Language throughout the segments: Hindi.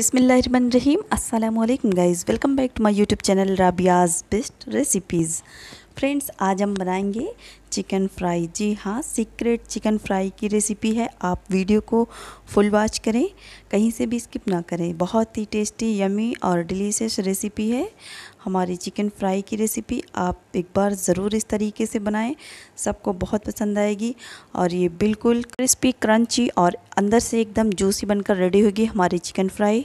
बिसमीम अल्लाम guys welcome back to my YouTube channel Rabia's best recipes friends आज हम बनाएंगे चिकन फ्राई जी हाँ सीक्रेट चिकन फ्राई की रेसिपी है आप वीडियो को फुल वॉच करें कहीं से भी स्किप ना करें बहुत ही टेस्टी यमी और डिलीशियस रेसिपी है हमारी चिकन फ्राई की रेसिपी आप एक बार ज़रूर इस तरीके से बनाएं सबको बहुत पसंद आएगी और ये बिल्कुल क्रिस्पी क्रंची और अंदर से एकदम जूसी बनकर रेडी होगी हमारी चिकन फ्राई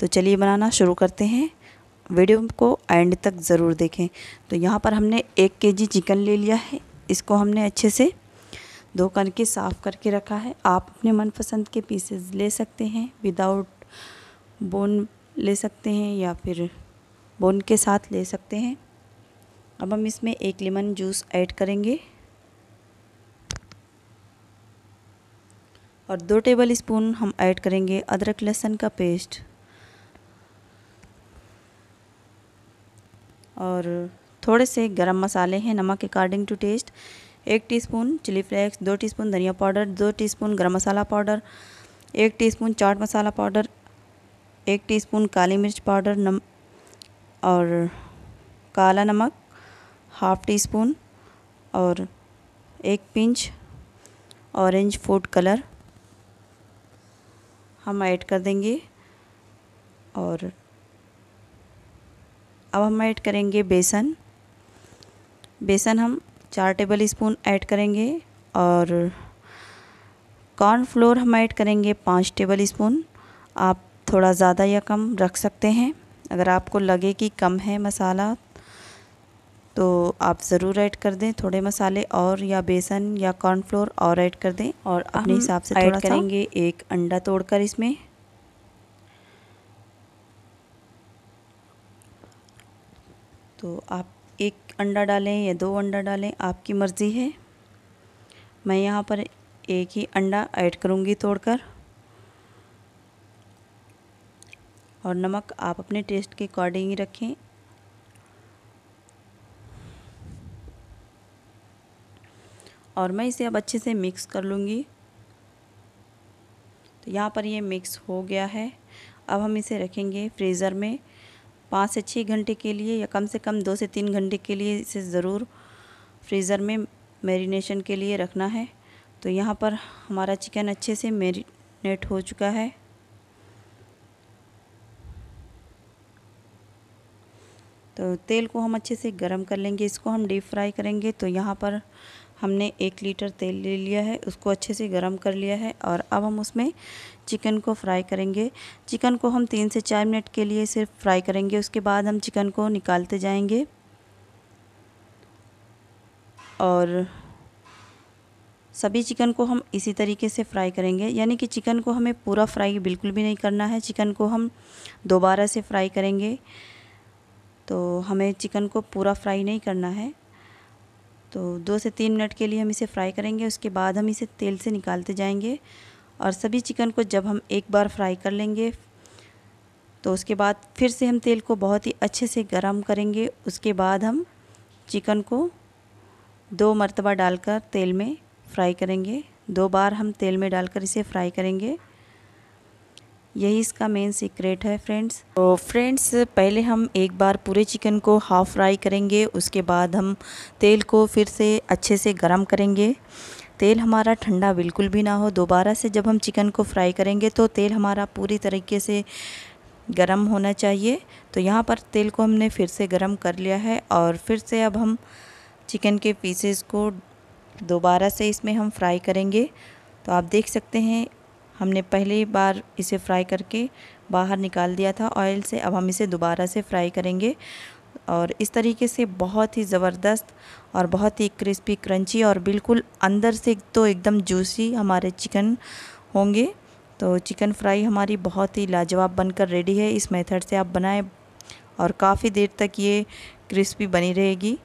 तो चलिए बनाना शुरू करते हैं वीडियो को एंड तक ज़रूर देखें तो यहाँ पर हमने एक के जी चिकन ले लिया है इसको हमने अच्छे से धो करके साफ़ करके रखा है आप अपने मनपसंद के पीसेस ले सकते हैं विदाउट बोन ले सकते हैं या फिर बोन के साथ ले सकते हैं अब हम इसमें एक लेमन जूस ऐड करेंगे और दो टेबल स्पून हम ऐड करेंगे अदरक लहसुन का पेस्ट और थोड़े से गरम मसाले हैं नमक अकॉर्डिंग टू टेस्ट एक टीस्पून चिली फ्लेक्स दो टीस्पून धनिया पाउडर दो टीस्पून गरम मसाला पाउडर एक टीस्पून चाट मसाला पाउडर एक टीस्पून काली मिर्च पाउडर नम और काला नमक हाफ़ टी स्पून और एक पिंच ऑरेंज फूड कलर हम ऐड कर देंगे और अब हम ऐड करेंगे बेसन बेसन हम चार टेबल स्पून ऐड करेंगे और कॉर्नफ्लोर हम ऐड करेंगे पाँच टेबल स्पून आप थोड़ा ज़्यादा या कम रख सकते हैं अगर आपको लगे कि कम है मसाला तो आप ज़रूर ऐड कर दें थोड़े मसाले और या बेसन या कॉर्नफ्लोर और ऐड कर दें और अपने हिसाब से ऐड करेंगे एक अंडा तोड़कर इसमें तो आप एक अंडा डालें या दो अंडा डालें आपकी मर्ज़ी है मैं यहाँ पर एक ही अंडा ऐड करूँगी तोड़कर और नमक आप अपने टेस्ट के अकॉर्डिंग ही रखें और मैं इसे अब अच्छे से मिक्स कर लूँगी तो यहाँ पर ये मिक्स हो गया है अब हम इसे रखेंगे फ्रीज़र में पाँच से छः घंटे के लिए या कम से कम दो से तीन घंटे के लिए इसे ज़रूर फ्रीज़र में मैरिनेशन के लिए रखना है तो यहाँ पर हमारा चिकन अच्छे से मैरिनेट हो चुका है तो तेल को हम अच्छे से गर्म कर लेंगे इसको हम डीप फ्राई करेंगे तो यहाँ पर हमने एक लीटर तेल ले लिया है उसको अच्छे से गर्म कर लिया है और अब हम उसमें चिकन को फ्राई करेंगे चिकन को हम तीन से चार मिनट के लिए सिर्फ फ्राई करेंगे उसके बाद हम चिकन को निकालते जाएंगे और सभी चिकन को हम इसी तरीके से फ्राई करेंगे यानी कि चिकन को हमें पूरा फ्राई बिल्कुल भी नहीं करना है चिकन को हम दोबारा से फ्राई करेंगे तो हमें चिकन को पूरा फ्राई नहीं करना है तो दो से तीन मिनट के लिए हम इसे फ्राई करेंगे उसके बाद हम इसे तेल से निकालते जाएंगे और सभी चिकन को जब हम एक बार फ्राई कर लेंगे तो उसके बाद फिर से हम तेल को बहुत ही अच्छे से गर्म करेंगे उसके बाद हम चिकन को दो मरतबा डालकर तेल में फ्राई करेंगे दो बार हम तेल में डालकर इसे फ्राई करेंगे यही इसका मेन सीक्रेट है फ्रेंड्स तो फ्रेंड्स पहले हम एक बार पूरे चिकन को हाफ़ फ्राई करेंगे उसके बाद हम तेल को फिर से अच्छे से गर्म करेंगे तेल हमारा ठंडा बिल्कुल भी ना हो दोबारा से जब हम चिकन को फ्राई करेंगे तो तेल हमारा पूरी तरीके से गरम होना चाहिए तो यहाँ पर तेल को हमने फिर से गरम कर लिया है और फिर से अब हम चिकन के पीसेस को दोबारा से इसमें हम फ्राई करेंगे तो आप देख सकते हैं हमने पहली बार इसे फ्राई करके बाहर निकाल दिया था ऑयल से अब हम इसे दोबारा से फ्राई करेंगे और इस तरीके से बहुत ही ज़बरदस्त और बहुत ही क्रिस्पी क्रंची और बिल्कुल अंदर से तो एकदम जूसी हमारे चिकन होंगे तो चिकन फ्राई हमारी बहुत ही लाजवाब बनकर रेडी है इस मेथड से आप बनाएं और काफ़ी देर तक ये क्रिस्पी बनी रहेगी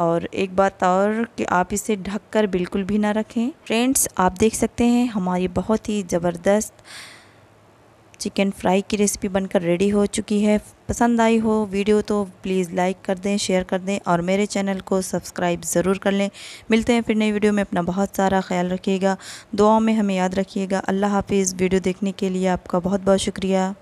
और एक बात और कि आप इसे ढक कर बिल्कुल भी ना रखें फ्रेंड्स आप देख सकते हैं हमारी बहुत ही ज़बरदस्त चिकन फ्राई की रेसिपी बनकर रेडी हो चुकी है पसंद आई हो वीडियो तो प्लीज़ लाइक कर दें शेयर कर दें और मेरे चैनल को सब्सक्राइब ज़रूर कर लें मिलते हैं फिर नई वीडियो में अपना बहुत सारा ख्याल रखिएगा दुआओं में हमें याद रखिएगा अल्लाह हाफिज़ वीडियो देखने के लिए आपका बहुत बहुत शुक्रिया